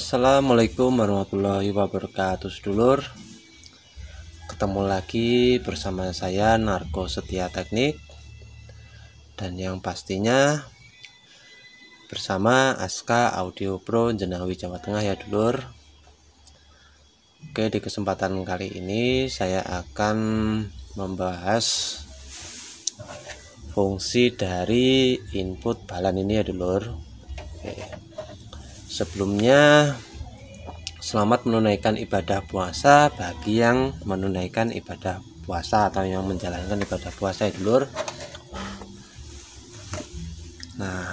Assalamualaikum warahmatullahi wabarakatuh sedulur Ketemu lagi bersama saya Narko Setia Teknik Dan yang pastinya Bersama Aska Audio Pro Jenawi Jawa Tengah ya dulur Oke di kesempatan kali ini saya akan membahas Fungsi dari input balan ini ya dulur Oke Sebelumnya, selamat menunaikan ibadah puasa bagi yang menunaikan ibadah puasa atau yang menjalankan ibadah puasa ya dulur. Nah,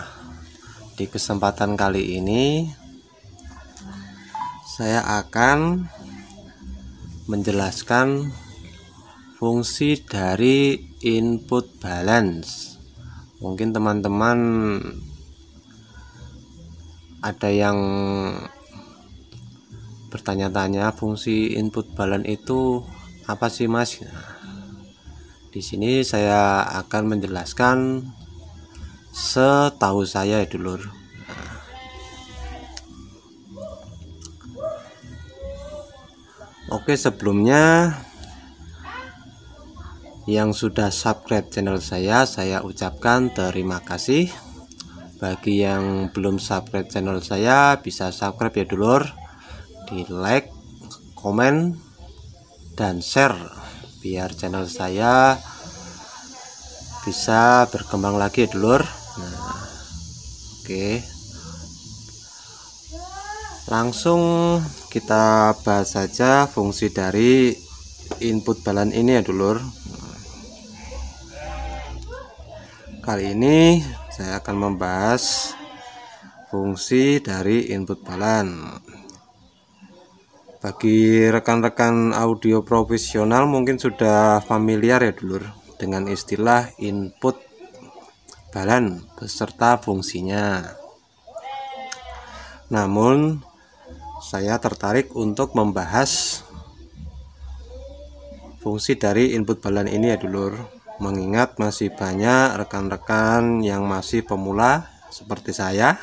di kesempatan kali ini saya akan menjelaskan fungsi dari input balance. Mungkin teman-teman ada yang bertanya-tanya fungsi input balan itu apa sih mas di sini saya akan menjelaskan setahu saya ya dulur Oke sebelumnya yang sudah subscribe channel saya saya ucapkan terima kasih bagi yang belum subscribe channel saya bisa subscribe ya dulur di like komen dan share biar channel saya bisa berkembang lagi ya dulur nah, oke langsung kita bahas saja fungsi dari input balan ini ya dulur nah, kali ini saya akan membahas fungsi dari input balan bagi rekan-rekan audio profesional mungkin sudah familiar ya dulur dengan istilah input balan beserta fungsinya namun saya tertarik untuk membahas fungsi dari input balan ini ya dulur mengingat masih banyak rekan-rekan yang masih pemula seperti saya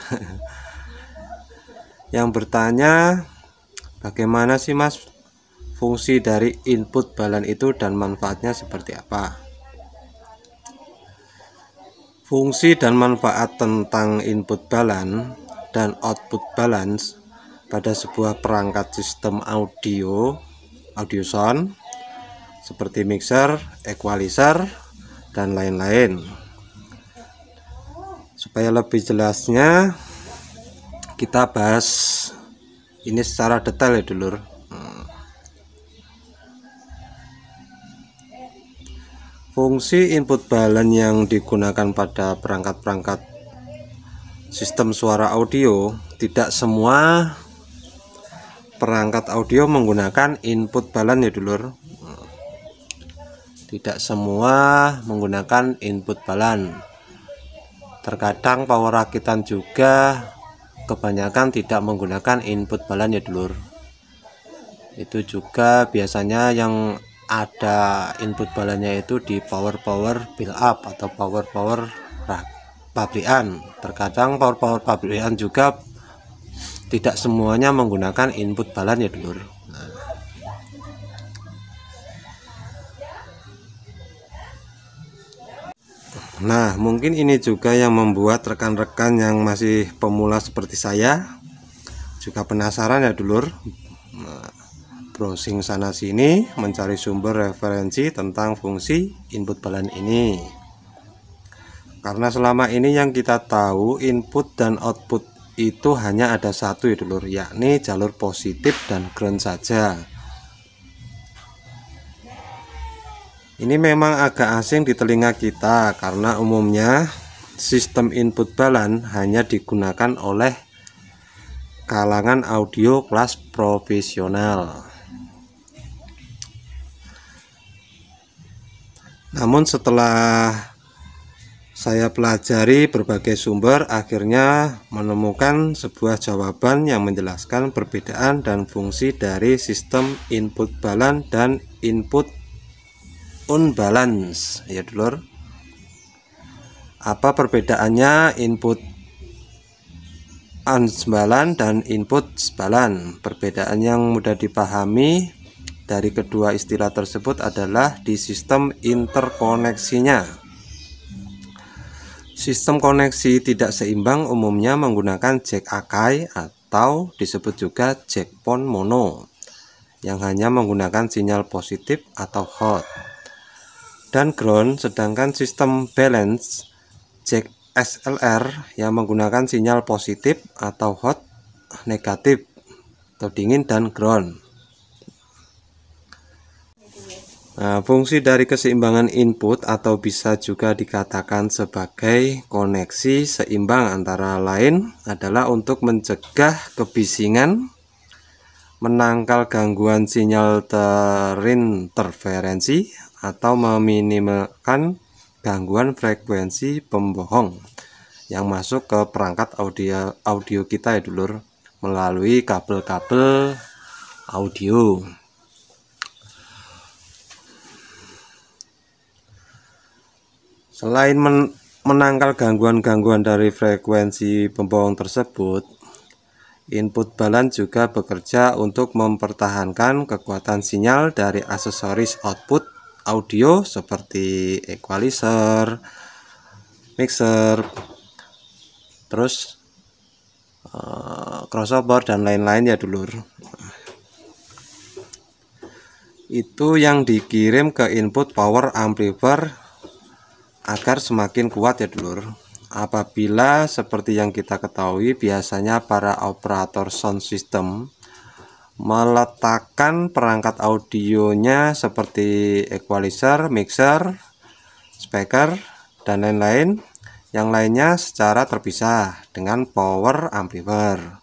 yang bertanya bagaimana sih mas fungsi dari input balan itu dan manfaatnya seperti apa fungsi dan manfaat tentang input balan dan output balance pada sebuah perangkat sistem audio audio sound seperti mixer, equalizer, dan lain-lain supaya lebih jelasnya kita bahas ini secara detail ya dulur fungsi input balance yang digunakan pada perangkat-perangkat sistem suara audio tidak semua perangkat audio menggunakan input balance ya dulur tidak semua menggunakan input balan. Terkadang power rakitan juga kebanyakan tidak menggunakan input balan ya dulur. Itu juga biasanya yang ada input balannya itu di power-power build up atau power-power pabrikan. Terkadang power-power pabrikan juga tidak semuanya menggunakan input balan ya dulur. Nah mungkin ini juga yang membuat rekan-rekan yang masih pemula seperti saya Juga penasaran ya dulur nah, Browsing sana sini mencari sumber referensi tentang fungsi input balan ini Karena selama ini yang kita tahu input dan output itu hanya ada satu ya dulur Yakni jalur positif dan ground saja Ini memang agak asing di telinga kita karena umumnya sistem input balan hanya digunakan oleh kalangan audio kelas profesional. Namun setelah saya pelajari berbagai sumber akhirnya menemukan sebuah jawaban yang menjelaskan perbedaan dan fungsi dari sistem input balan dan input unbalance ya dulur apa perbedaannya input unbalance dan input balance perbedaan yang mudah dipahami dari kedua istilah tersebut adalah di sistem interkoneksinya sistem koneksi tidak seimbang umumnya menggunakan jack akai atau disebut juga jack pon mono yang hanya menggunakan sinyal positif atau hot dan ground sedangkan sistem balance jack SLR yang menggunakan sinyal positif atau hot negatif atau dingin dan ground Nah, fungsi dari keseimbangan input atau bisa juga dikatakan sebagai koneksi seimbang antara lain adalah untuk mencegah kebisingan, menangkal gangguan sinyal terinterferensi atau meminimalkan gangguan frekuensi pembohong yang masuk ke perangkat audio audio kita ya dulur melalui kabel-kabel audio. Selain men menangkal gangguan-gangguan dari frekuensi pembohong tersebut, input balance juga bekerja untuk mempertahankan kekuatan sinyal dari aksesoris output audio seperti equalizer, mixer, terus uh, crossover dan lain-lain ya dulur. Itu yang dikirim ke input power amplifier agar semakin kuat ya dulur. Apabila seperti yang kita ketahui biasanya para operator sound system meletakkan perangkat audionya seperti equalizer, mixer, speaker, dan lain-lain yang lainnya secara terpisah dengan power amplifier.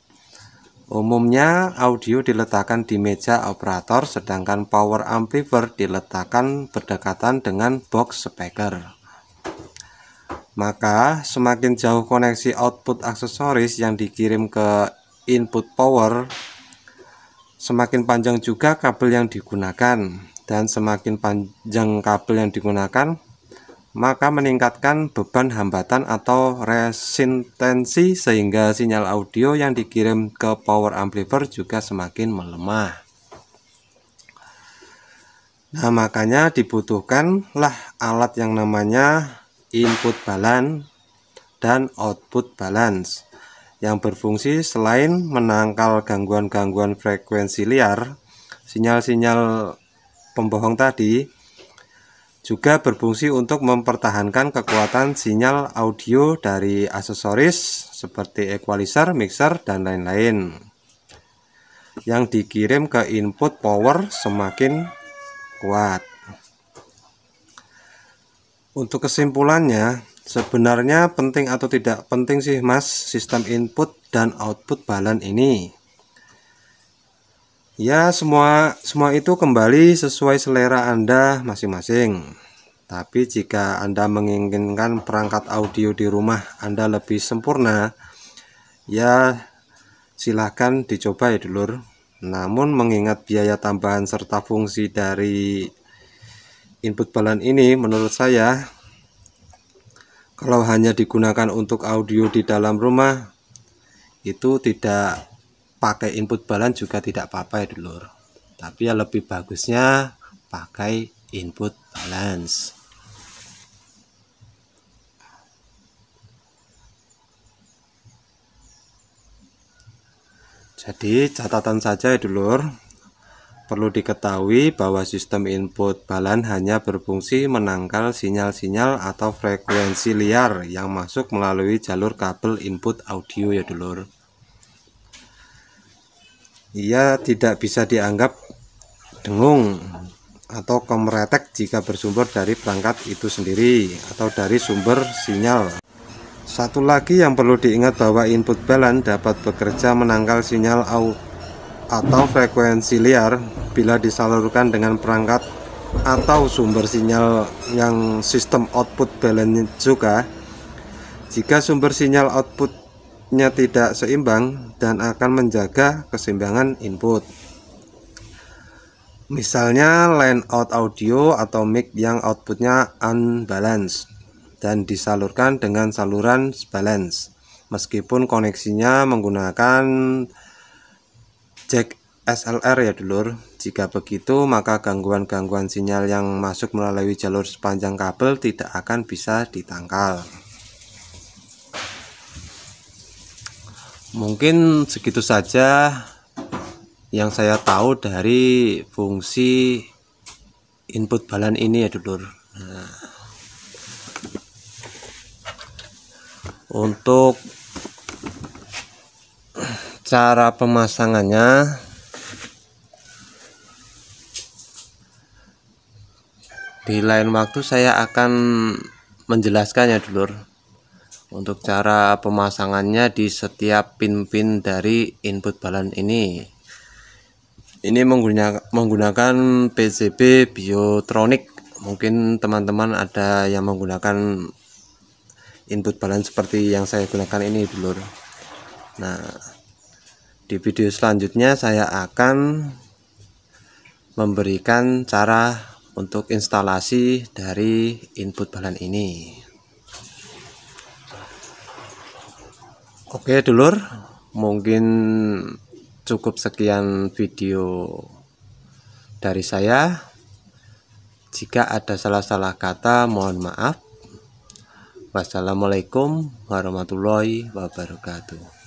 Umumnya audio diletakkan di meja operator sedangkan power amplifier diletakkan berdekatan dengan box speaker. Maka semakin jauh koneksi output aksesoris yang dikirim ke input power semakin panjang juga kabel yang digunakan dan semakin panjang kabel yang digunakan maka meningkatkan beban hambatan atau resistensi sehingga sinyal audio yang dikirim ke power amplifier juga semakin melemah. Nah, makanya dibutuhkanlah alat yang namanya input balance dan output balance yang berfungsi selain menangkal gangguan-gangguan frekuensi liar, sinyal-sinyal pembohong tadi, juga berfungsi untuk mempertahankan kekuatan sinyal audio dari aksesoris seperti equalizer, mixer, dan lain-lain yang dikirim ke input power semakin kuat. Untuk kesimpulannya, Sebenarnya penting atau tidak penting sih mas sistem input dan output balan ini Ya semua semua itu kembali sesuai selera Anda masing-masing Tapi jika Anda menginginkan perangkat audio di rumah Anda lebih sempurna Ya silahkan dicoba ya dulur Namun mengingat biaya tambahan serta fungsi dari input balan ini menurut saya kalau hanya digunakan untuk audio di dalam rumah itu tidak pakai input balance juga tidak apa-apa ya dulur tapi ya lebih bagusnya pakai input balance jadi catatan saja ya dulur Perlu diketahui bahwa sistem input balan hanya berfungsi menangkal sinyal-sinyal atau frekuensi liar yang masuk melalui jalur kabel input audio ya dulur. Ia tidak bisa dianggap dengung atau kemeretek jika bersumber dari perangkat itu sendiri atau dari sumber sinyal. Satu lagi yang perlu diingat bahwa input balan dapat bekerja menangkal sinyal audio atau frekuensi liar bila disalurkan dengan perangkat atau sumber sinyal yang sistem output balance juga jika sumber sinyal outputnya tidak seimbang dan akan menjaga keseimbangan input misalnya line out audio atau mic yang outputnya unbalanced dan disalurkan dengan saluran balance meskipun koneksinya menggunakan cek SLR ya dulur jika begitu maka gangguan-gangguan sinyal yang masuk melalui jalur sepanjang kabel tidak akan bisa ditangkal mungkin segitu saja yang saya tahu dari fungsi input balan ini ya dulur nah. untuk cara pemasangannya di lain waktu saya akan menjelaskannya dulur untuk cara pemasangannya di setiap pin-pin dari input balan ini ini menggunakan PCB BioTronic mungkin teman-teman ada yang menggunakan input balan seperti yang saya gunakan ini dulur nah di video selanjutnya saya akan memberikan cara untuk instalasi dari input balan ini. Oke dulur, mungkin cukup sekian video dari saya. Jika ada salah-salah kata, mohon maaf. Wassalamualaikum warahmatullahi wabarakatuh.